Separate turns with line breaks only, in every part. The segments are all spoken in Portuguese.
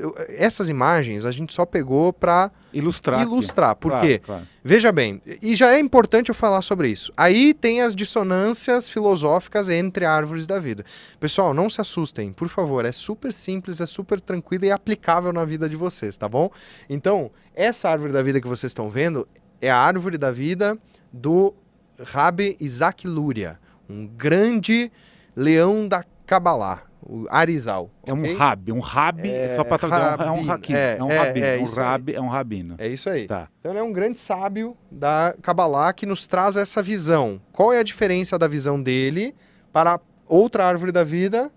Eu, essas imagens a gente só pegou para ilustrar. Ilustrar, aqui. porque claro, claro. veja bem, e já é importante eu falar sobre isso. Aí tem as dissonâncias filosóficas entre árvores da vida. Pessoal, não se assustem, por favor, é super simples, é super tranquilo e aplicável na vida de vocês, tá bom? Então, essa árvore da vida que vocês estão vendo é a árvore da vida do Rabbi Isaac Luria, um grande leão da Kabbalah o Arizal. É okay? um rab, um rab, é, só para trazer, é um rabi, é, é, é um rabino, é, é, um rab, é um rabino. É isso aí. Tá. Então ele é um grande sábio da Kabbalah que nos traz essa visão. Qual é a diferença da visão dele para outra árvore da vida?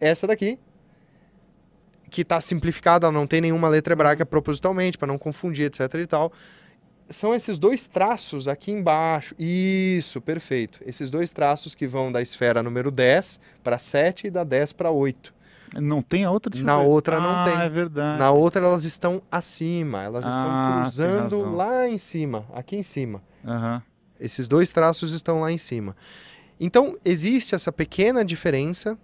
Essa daqui, que está simplificada, não tem nenhuma letra hebraica propositalmente, para não confundir, etc e tal são esses dois traços aqui embaixo. Isso, perfeito. Esses dois traços que vão da esfera número 10 para 7 e da 10 para 8. Não tem a outra? Deixa Na outra ah, não tem. é verdade. Na outra elas estão acima, elas ah, estão cruzando lá em cima, aqui em cima. Uhum. Esses dois traços estão lá em cima. Então, existe essa pequena diferença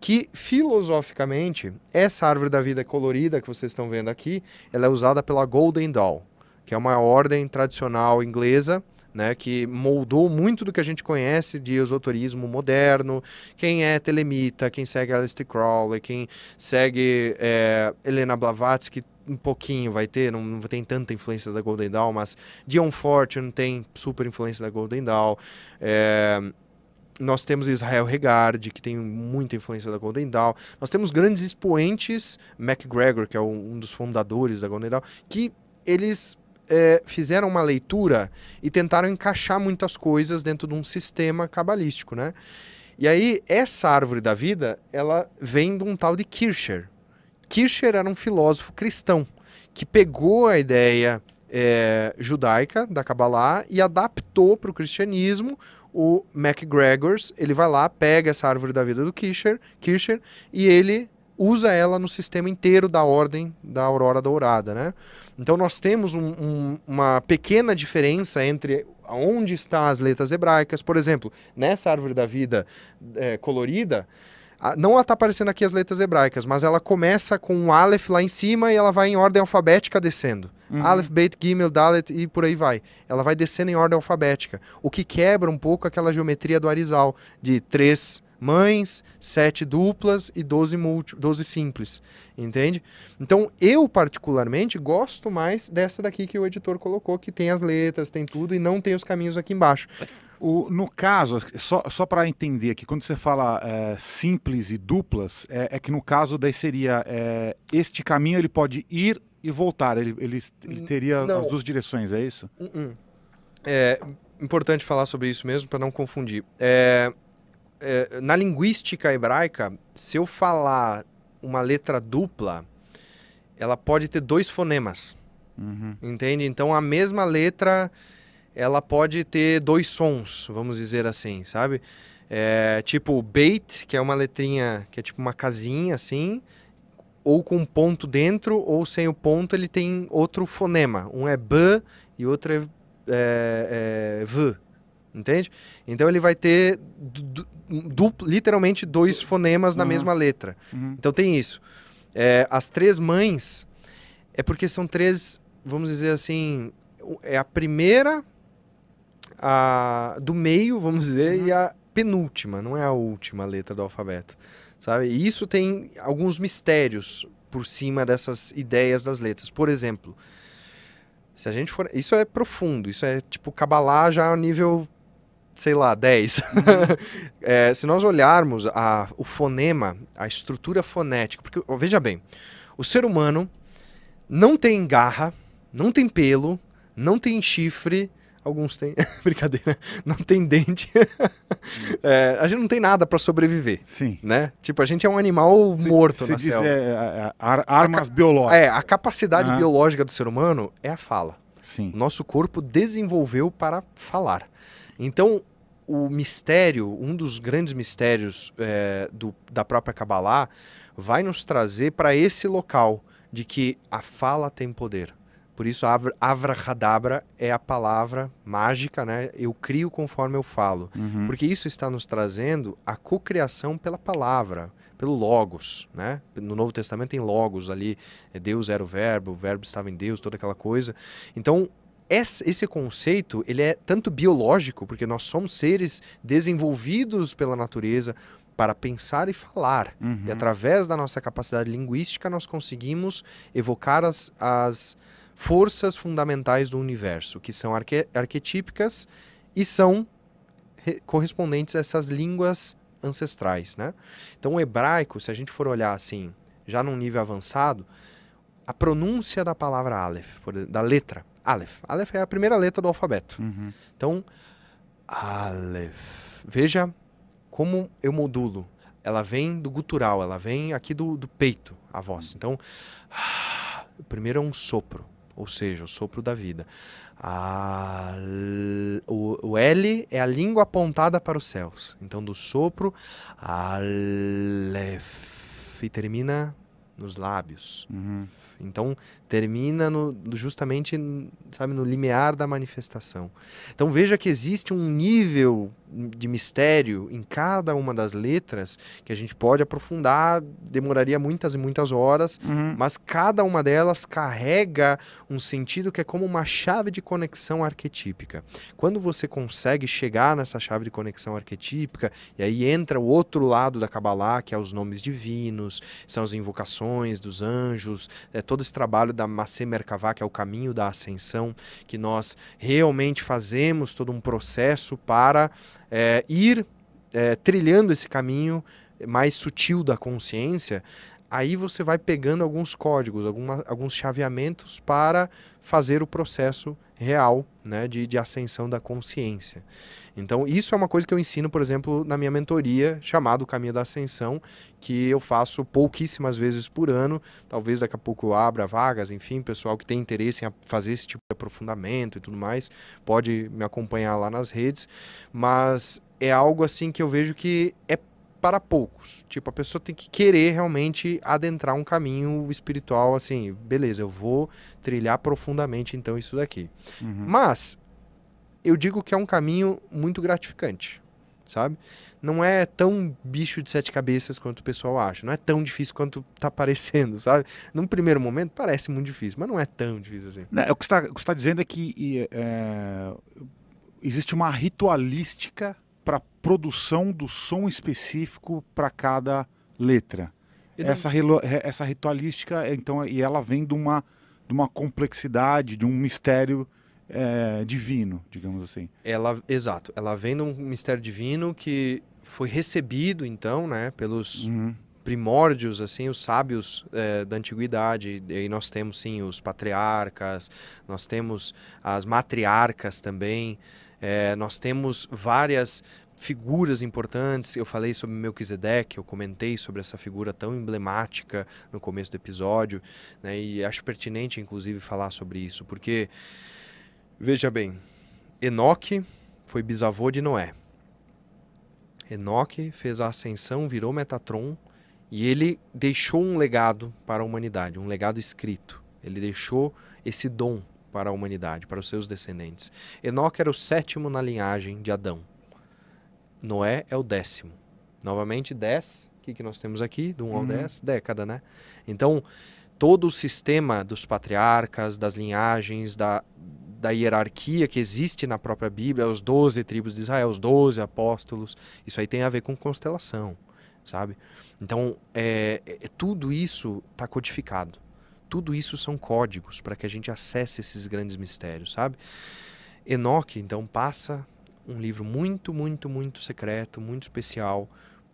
que, filosoficamente, essa árvore da vida colorida que vocês estão vendo aqui, ela é usada pela Golden Doll que é uma ordem tradicional inglesa, né, que moldou muito do que a gente conhece de esoterismo moderno, quem é telemita, quem segue Alistair Crowley, quem segue é, Helena Blavatsky, um pouquinho vai ter, não, não, tem tanta influência da Golden Dawn, mas Dion Fortune tem super influência da Golden Dawn, é, nós temos Israel Regard, que tem muita influência da Golden Dawn. Nós temos grandes expoentes, MacGregor, que é um, um dos fundadores da Golden Dawn, que eles é, fizeram uma leitura e tentaram encaixar muitas coisas dentro de um sistema cabalístico, né? E aí, essa árvore da vida, ela vem de um tal de Kircher. Kircher era um filósofo cristão que pegou a ideia é, judaica da Kabbalah e adaptou para o cristianismo. O MacGregors, ele vai lá, pega essa árvore da vida do Kircher, Kircher e ele usa ela no sistema inteiro da ordem da Aurora Dourada, né? Então nós temos um, um, uma pequena diferença entre onde estão as letras hebraicas. Por exemplo, nessa árvore da vida é, colorida, não está aparecendo aqui as letras hebraicas, mas ela começa com um Aleph lá em cima e ela vai em ordem alfabética descendo. Uhum. Aleph, Beit, Gimel, Dalet e por aí vai. Ela vai descendo em ordem alfabética, o que quebra um pouco aquela geometria do Arizal de três mães, sete duplas e 12, múlti 12 simples, entende? Então, eu particularmente gosto mais dessa daqui que o editor colocou, que tem as letras, tem tudo e não tem os caminhos aqui embaixo. O, no caso, só, só para entender aqui, quando você fala é, simples e duplas, é, é, que no caso daí seria é, este caminho ele pode ir e voltar, ele, ele, ele hum, teria não. as duas direções, é isso? Uh -uh. É importante falar sobre isso mesmo para não confundir. É, é, na linguística hebraica, se eu falar uma letra dupla, ela pode ter dois fonemas. Uhum. Entende? Então a mesma letra ela pode ter dois sons, vamos dizer assim, sabe? É, tipo bait, que é uma letrinha que é tipo uma casinha assim, ou com um ponto dentro, ou sem o ponto, ele tem outro fonema. Um é b e outro é, é, é v entende? Então ele vai ter literalmente dois fonemas uhum. na mesma letra. Uhum. Então tem isso. É, as três mães é porque são três, vamos dizer assim, é a primeira a, do meio, vamos dizer, uhum. e a penúltima, não é a última letra do alfabeto, sabe? E isso tem alguns mistérios por cima dessas ideias das letras. Por exemplo, se a gente for, isso é profundo, isso é tipo cabalá já a nível sei lá, 10. é, se nós olharmos a, o fonema, a estrutura fonética, porque veja bem, o ser humano não tem garra, não tem pelo, não tem chifre, alguns têm, brincadeira, não tem dente. é, a gente não tem nada para sobreviver. Sim. Né? Tipo, a gente é um animal se, morto se na diz, selva. É, é, é ar, armas a, biológicas. É, a capacidade biológica do ser humano é a fala. Sim. Nosso corpo desenvolveu para falar. Então, o mistério, um dos grandes mistérios é, do, da própria Kabbalah, vai nos trazer para esse local de que a fala tem poder. Por isso, avrahadabra é a palavra mágica, né? Eu crio conforme eu falo. Uhum. Porque isso está nos trazendo a cocriação pela palavra, pelo logos, né? No Novo Testamento tem logos ali, é Deus era o verbo, o verbo estava em Deus, toda aquela coisa. Então, esse conceito ele é tanto biológico, porque nós somos seres desenvolvidos pela natureza para pensar e falar. Uhum. E através da nossa capacidade linguística nós conseguimos evocar as, as forças fundamentais do universo, que são arque arquetípicas e são correspondentes a essas línguas ancestrais, né? Então o hebraico, se a gente for olhar assim, já num nível avançado, a pronúncia da palavra Aleph, da letra, Aleph. Aleph é a primeira letra do alfabeto. Uhum. Então, Aleph. Veja como eu modulo. Ela vem do gutural, ela vem aqui do, do peito, a voz. Uhum. Então, ah, o primeiro é um sopro, ou seja, o sopro da vida. Ah, o, o, L é a língua apontada para os céus. Então, do sopro, Aleph. E termina nos lábios. Uhum. Então, termina no, justamente sabe, no limiar da manifestação. Então veja que existe um nível de mistério em cada uma das letras que a gente pode aprofundar, demoraria muitas e muitas horas, uhum. mas cada uma delas carrega um sentido que é como uma chave de conexão arquetípica. Quando você consegue chegar nessa chave de conexão arquetípica, e aí entra o outro lado da Kabbalah, que é os nomes divinos, são as invocações dos anjos, é todo esse trabalho da da Macê Merkavá, que é o caminho da ascensão, que nós realmente fazemos todo um processo para é, ir é, trilhando esse caminho mais sutil da consciência, aí você vai pegando alguns códigos, alguma, alguns chaveamentos para fazer o processo real né, de, de ascensão da consciência. Então, isso é uma coisa que eu ensino, por exemplo, na minha mentoria, chamado Caminho da Ascensão, que eu faço pouquíssimas vezes por ano. Talvez daqui a pouco eu abra vagas, enfim, pessoal que tem interesse em fazer esse tipo de aprofundamento e tudo mais, pode me acompanhar lá nas redes. Mas é algo assim que eu vejo que é para poucos. Tipo, a pessoa tem que querer realmente adentrar um caminho espiritual, assim, beleza, eu vou trilhar profundamente então isso daqui. Uhum. Mas eu digo que é um caminho muito gratificante, sabe? Não é tão bicho de sete cabeças quanto o pessoal acha, não é tão difícil quanto tá parecendo, sabe? Num primeiro momento parece muito difícil, mas não é tão difícil assim. Não, né, o que está, está dizendo é que é, existe uma ritualística para produção do som específico para cada letra. Essa, essa ritualística, então, e ela vem de uma, de uma complexidade, de um mistério é, divino, digamos assim. Ela, exato, ela vem de um mistério divino que foi recebido, então, né, pelos, uhum primórdios, assim, os sábios é, da antiguidade. E nós temos, sim, os patriarcas, nós temos as matriarcas também, é, nós temos várias figuras importantes. Eu falei sobre Melquisedeque, eu comentei sobre essa figura tão emblemática no começo do episódio, né? e acho pertinente, inclusive, falar sobre isso, porque, veja bem, Enoque foi bisavô de Noé. Enoque fez a ascensão, virou Metatron, e ele deixou um legado para a humanidade, um legado escrito. Ele deixou esse dom para a humanidade, para os seus descendentes. Enoque era o sétimo na linhagem de Adão. Noé é o décimo. Novamente, dez, O que, que nós temos aqui? Do 1 um ao 10? Uhum. Década, né? Então, todo o sistema dos patriarcas, das linhagens, da, da hierarquia que existe na própria Bíblia, os 12 tribos de Israel, os 12 apóstolos, isso aí tem a ver com constelação sabe? Então, é, é tudo isso está codificado. Tudo isso são códigos para que a gente acesse esses grandes mistérios, sabe? Enoque, então, passa um livro muito, muito, muito secreto, muito especial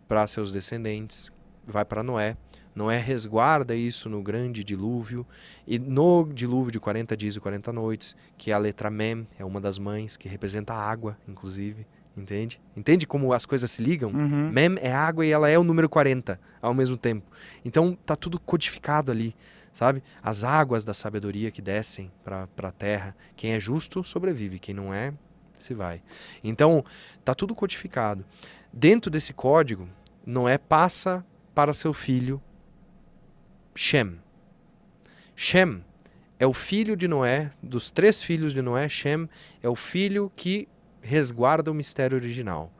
para seus descendentes, vai para Noé. Noé resguarda isso no grande dilúvio, e no dilúvio de 40 dias e 40 noites, que é a letra Mem, é uma das mães, que representa a água, inclusive, Entende? Entende como as coisas se ligam? Uhum. Mem é água e ela é o número 40 ao mesmo tempo. Então tá tudo codificado ali, sabe? As águas da sabedoria que descem para a terra. Quem é justo sobrevive, quem não é, se vai. Então tá tudo codificado. Dentro desse código, não é passa para seu filho Shem. Shem é o filho de Noé, dos três filhos de Noé, Shem é o filho que resguarda o mistério original.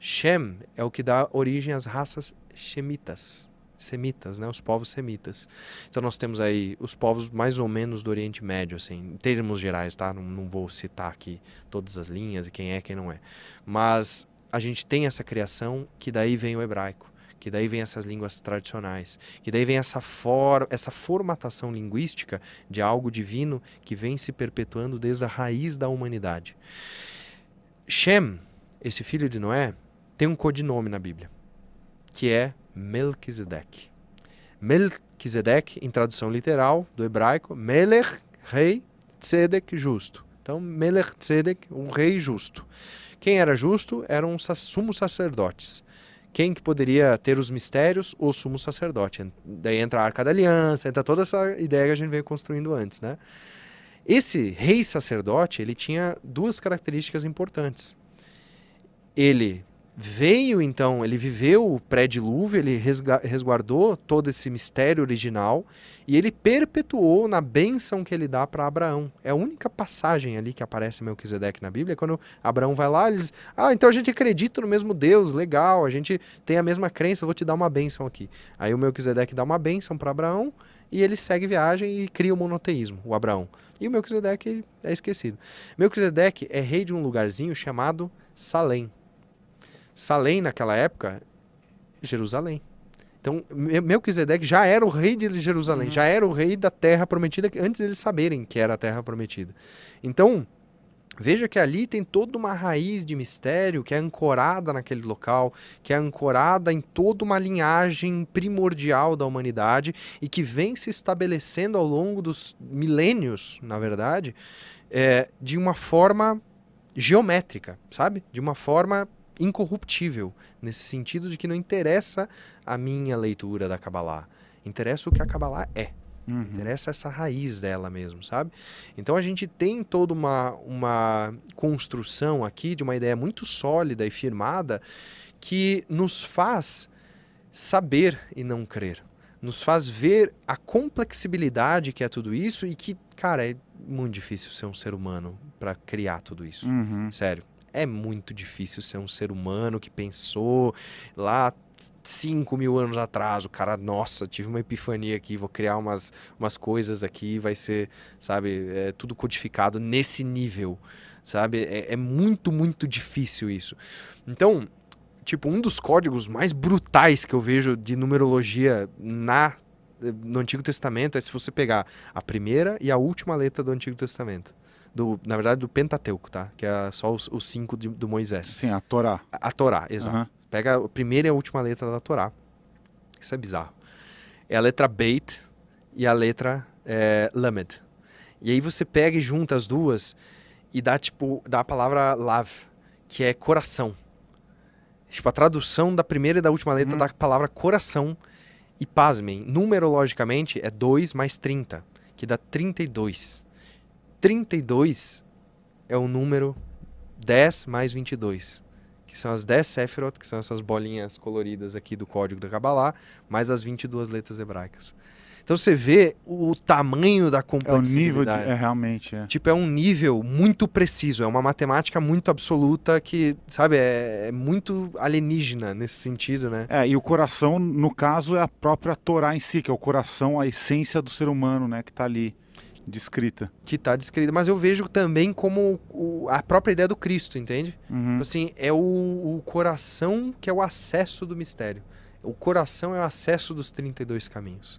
Shem é o que dá origem às raças shemitas, semitas, né, os povos semitas. Então nós temos aí os povos mais ou menos do Oriente Médio, assim, em termos gerais, tá? Não, não vou citar aqui todas as linhas e quem é, quem não é. Mas a gente tem essa criação que daí vem o hebraico, que daí vem essas línguas tradicionais, que daí vem essa for, essa formatação linguística de algo divino que vem se perpetuando desde a raiz da humanidade. Shem, esse filho de Noé, tem um codinome na Bíblia, que é Melquisedeque. Melquisedeque, em tradução literal do hebraico, Melech, rei, Tzedek, justo. Então, Melech Tzedek, um rei justo. Quem era justo eram os sumos sacerdotes. Quem que poderia ter os mistérios? O sumo sacerdote. Daí entra a Arca da Aliança, entra toda essa ideia que a gente veio construindo antes, né? Esse rei sacerdote, ele tinha duas características importantes. Ele veio então, ele viveu o pré-dilúvio, ele resguardou todo esse mistério original e ele perpetuou na bênção que ele dá para Abraão. É a única passagem ali que aparece Melquisedeque na Bíblia, quando Abraão vai lá, eles, ah, então a gente acredita no mesmo Deus, legal, a gente tem a mesma crença, vou te dar uma bênção aqui. Aí o Melquisedeque dá uma bênção para Abraão e ele segue viagem e cria o monoteísmo, o Abraão. E o Melquisedeque é esquecido. Melquisedeque é rei de um lugarzinho chamado Salém. Salém, naquela época, Jerusalém. Então, Melquisedeque já era o rei de Jerusalém, uhum. já era o rei da terra prometida, antes eles saberem que era a terra prometida. Então, Veja que ali tem toda uma raiz de mistério que é ancorada naquele local, que é ancorada em toda uma linhagem primordial da humanidade e que vem se estabelecendo ao longo dos milênios, na verdade, é, de uma forma geométrica, sabe? De uma forma incorruptível, nesse sentido de que não interessa a minha leitura da Kabbalah, interessa o que a Kabbalah é. Uhum. Interessa essa raiz dela mesmo, sabe? Então a gente tem toda uma, uma construção aqui de uma ideia muito sólida e firmada que nos faz saber e não crer. Nos faz ver a complexibilidade que é tudo isso e que, cara, é muito difícil ser um ser humano para criar tudo isso. Uhum. Sério. É muito difícil ser um ser humano que pensou lá 5 mil anos atrás, o cara, nossa, tive uma epifania aqui, vou criar umas, umas coisas aqui, vai ser, sabe, é tudo codificado nesse nível, sabe? É, é, muito, muito difícil isso. Então, tipo, um dos códigos mais brutais que eu vejo de numerologia na no Antigo Testamento é se você pegar a primeira e a última letra do Antigo Testamento. Do, na verdade, do Pentateuco, tá? Que é só os, os cinco de, do Moisés. Sim, a Torá. A, a Torá, exato. Uhum. Pega a primeira e a última letra da Torá. Isso é bizarro. É a letra Beit e a letra é, Lamed. E aí você pega e junta as duas e dá, tipo, dá a palavra Lav, que é coração. Tipo, a tradução da primeira e da última letra uhum. da palavra coração e pasmem, numerologicamente é 2 mais 30, que dá 32. 32 é o número 10 mais 22, que são as 10 Sephiroth, que são essas bolinhas coloridas aqui do código da Kabbalah, mais as 22 letras hebraicas. Então você vê o tamanho da complexidade. É um nível, de, é, realmente. É. Tipo, é um nível muito preciso, é uma matemática muito absoluta que, sabe, é, é, muito alienígena nesse sentido, né? É, e o coração, no caso, é a própria Torá em si, que é o coração, a essência do ser humano, né, que está ali descrita. Que está descrita. Mas eu vejo também como o, a própria ideia do Cristo, entende? Uhum. Tipo assim, é o, o, coração que é o acesso do mistério. O coração é o acesso dos 32 caminhos.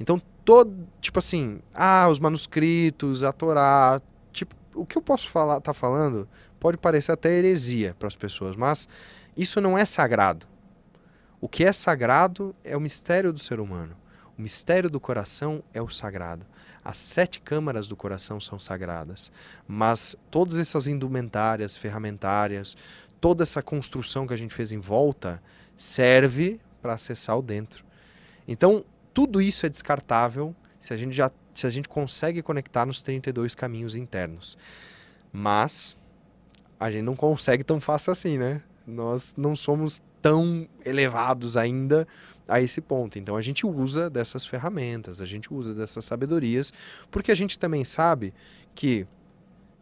Então, todo, tipo assim, ah, os manuscritos, a Torá, tipo, o que eu posso falar, tá falando, pode parecer até heresia para as pessoas, mas isso não é sagrado. O que é sagrado é o mistério do ser humano. O mistério do coração é o sagrado. As sete câmaras do coração são sagradas, mas todas essas indumentárias, ferramentárias, toda essa construção que a gente fez em volta serve para acessar o dentro. Então, tudo isso é descartável se a gente já se a gente consegue conectar nos 32 caminhos internos. Mas a gente não consegue tão fácil assim, né? Nós não somos tão elevados ainda a esse ponto. Então a gente usa dessas ferramentas, a gente usa dessas sabedorias, porque a gente também sabe que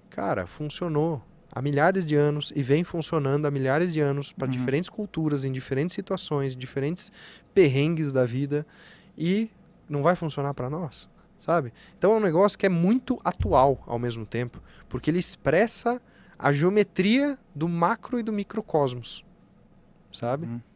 cara, funcionou há milhares de anos e vem funcionando há milhares de anos para uhum. diferentes culturas, em diferentes situações, diferentes perrengues da vida e não vai funcionar para nós, sabe? Então é um negócio que é muito atual ao mesmo tempo, porque ele expressa a geometria do macro e do microcosmos, sabe? Hum.